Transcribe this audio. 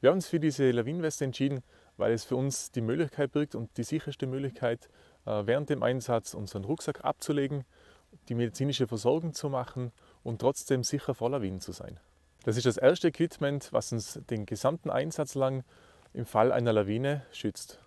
Wir haben uns für diese Lawinenweste entschieden, weil es für uns die Möglichkeit birgt und die sicherste Möglichkeit, äh, während dem Einsatz unseren Rucksack abzulegen, die medizinische Versorgung zu machen und trotzdem sicher vor Lawinen zu sein. Das ist das erste Equipment, was uns den gesamten Einsatz lang im Fall einer Lawine schützt.